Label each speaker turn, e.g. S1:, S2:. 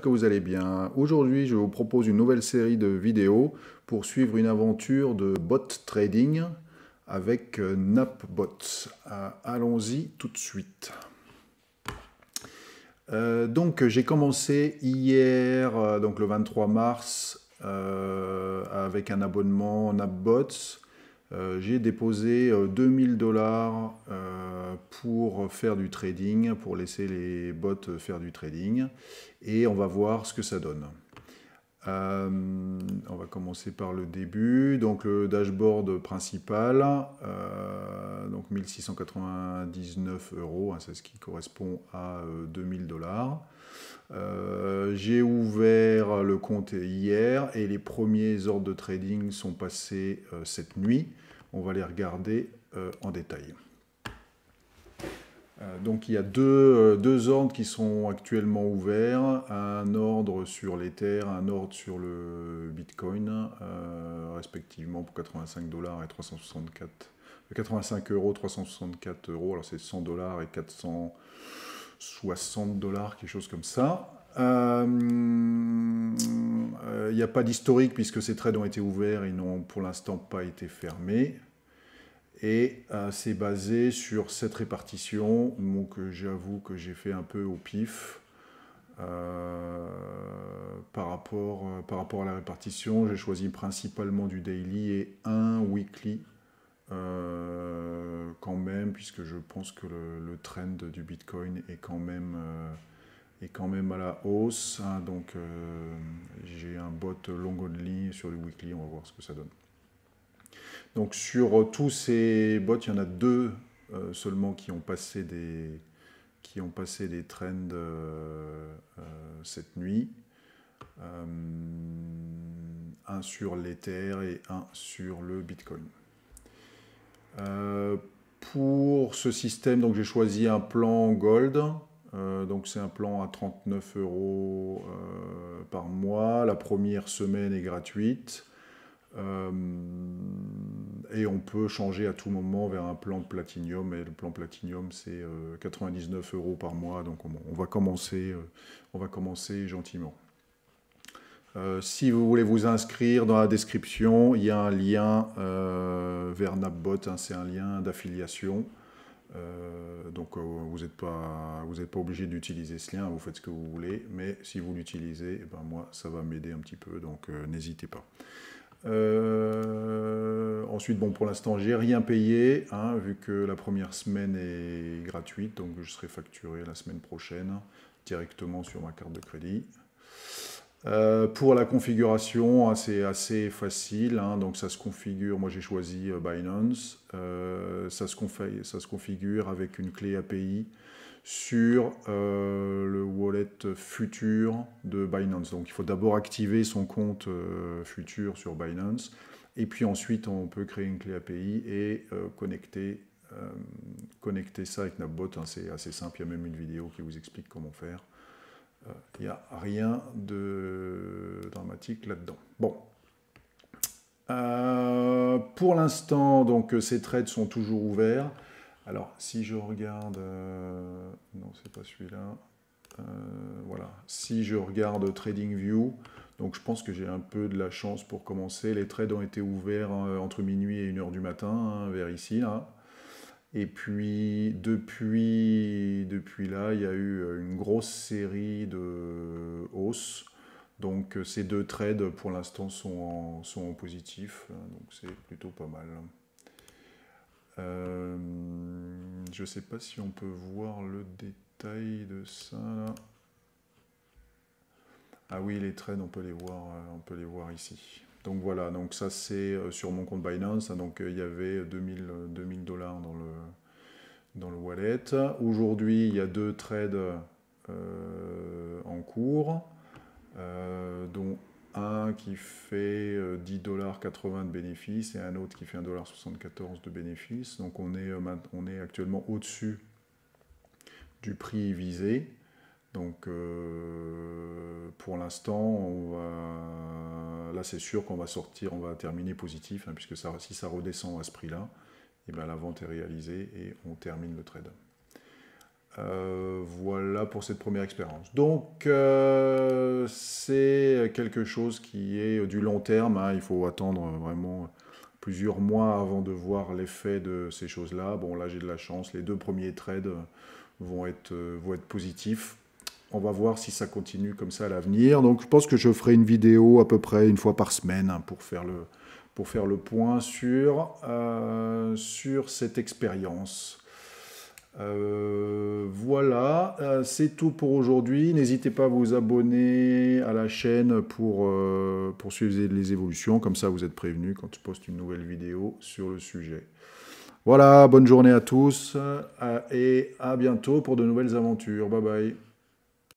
S1: que vous allez bien. Aujourd'hui, je vous propose une nouvelle série de vidéos pour suivre une aventure de bot trading avec euh, NAPBOTS. Euh, allons-y tout de suite. Euh, donc, j'ai commencé hier, donc le 23 mars, avec un abonnement Napbots. Euh, j'ai déposé 2000 euh, dollars euh, pour faire du trading, pour laisser les bots faire du trading, et on va voir ce que ça donne. on va commencer par le début, donc le dashboard principal, donc 1699 euros, hein, c'est ce qui correspond à 2000 dollars. Euh, j'ai ouvert le compte hier et les premiers ordres de trading sont passés euh, cette nuit. On va les regarder euh, en détail. Donc il y a deux, deux, ordres qui sont actuellement ouverts, un ordre sur l'Ether, un ordre sur le Bitcoin, respectivement pour 85 dollars et 364, 85 euros, 364 euros, alors c'est 100 dollars et 400 60 dollars, quelque chose comme ça. Il euh, n'y euh, a pas d'historique puisque ces trades ont été ouverts, et n'ont pour l'instant pas été fermés. Et euh, c'est basé sur cette répartition que j'avoue que j'ai fait un peu au pif. par, rapport, par rapport à la répartition, j'ai choisi principalement du daily et un weekly quand même, puisque je pense que le, trend du Bitcoin est quand même, euh, est quand même à la hausse. Hein, donc euh, j'ai un bot long only sur le weekly, on va voir ce que ça donne. Donc sur tous ces bots, il y en a deux euh, seulement qui ont passé des, qui ont passé des trends cette nuit. un sur l'Ether et un sur le Bitcoin pour ce système, donc j'ai choisi un plan Gold. Euh, donc c'est un plan à 39 euros euh, par mois. La première semaine est gratuite. Euh, et on peut changer à tout moment vers un plan Platinum. Et le plan platinium c'est 99 euros par mois. Donc on, on va commencer gentiment. Euh, si vous voulez vous inscrire dans la description, il y a un lien euh, vers Napbot, hein, c'est un lien d'affiliation. Euh, donc vous n'êtes pas, pas obligé d'utiliser ce lien, vous faites ce que vous voulez, mais si vous l'utilisez, eh ben moi ça va m'aider un petit peu, donc n'hésitez pas. ensuite, bon, pour l'instant, j'ai rien payé, hein, vu que la première semaine est gratuite, donc je serai facturé la semaine prochaine directement sur ma carte de crédit. Euh, pour la configuration, c'est assez facile. Hein. donc ça se configure, moi j'ai choisi euh, Binance. Euh, ça, se configure avec une clé API sur le wallet futur de Binance. Donc il faut d'abord activer son compte futur sur Binance. Et puis ensuite, on peut créer une clé API et connecter, ça avec Napbot. Hein. c'est assez simple. Il y a même une vidéo qui vous explique comment faire. Il euh, n'y a rien de dramatique là-dedans. Bon. Euh, pour l'instant, donc euh, ces trades sont toujours ouverts. Alors, si je regarde... non, c'est pas celui-là. voilà. Si je regarde TradingView, donc je pense que j'ai un peu de la chance pour commencer. Les trades ont été ouverts hein, entre minuit et 1h du matin, hein, vers ici, là. Et puis depuis, là, il y a eu une grosse série de hausses. Donc euh, ces deux trades pour l'instant sont, sont en, positif, donc c'est plutôt pas mal. Euh, je ne sais pas si on peut voir le détail de ça. Ah oui, les trades, on peut les voir, euh, on peut les voir ici. Donc voilà, ça c'est euh, sur mon compte Binance. Hein, donc euh, il y avait 2000 euh, dollars dans le wallet. Aujourd'hui, il y a deux trades en cours, dont un qui fait 10,80$ de bénéfice et un autre qui fait 1,74$ de bénéfice. Donc on est, on est actuellement au-dessus du prix visé. Donc euh, pour l'instant, là c'est sûr qu'on va sortir, on va terminer positif, hein, puisque si ça redescend à ce prix-là, et eh ben, la vente est réalisée et on termine le trade. Euh, voilà pour cette première expérience. Donc euh, c'est quelque chose qui est du long terme, hein. il faut attendre vraiment plusieurs mois avant de voir l'effet de ces choses-là. Bon là j'ai de la chance, les deux premiers trades vont être, vont être positifs. On va voir si ça continue comme ça à l'avenir. Donc je pense que je ferai une vidéo à peu près une fois par semaine hein, pour, faire le, pour faire le point sur, euh, sur cette expérience. Euh, voilà, euh, c'est tout pour aujourd'hui. N'hésitez pas à vous abonner à la chaîne pour, pour, suivre les évolutions. Comme ça, vous êtes prévenus quand je poste une nouvelle vidéo sur le sujet. Voilà, bonne journée à tous et à bientôt pour de nouvelles aventures. Bye bye.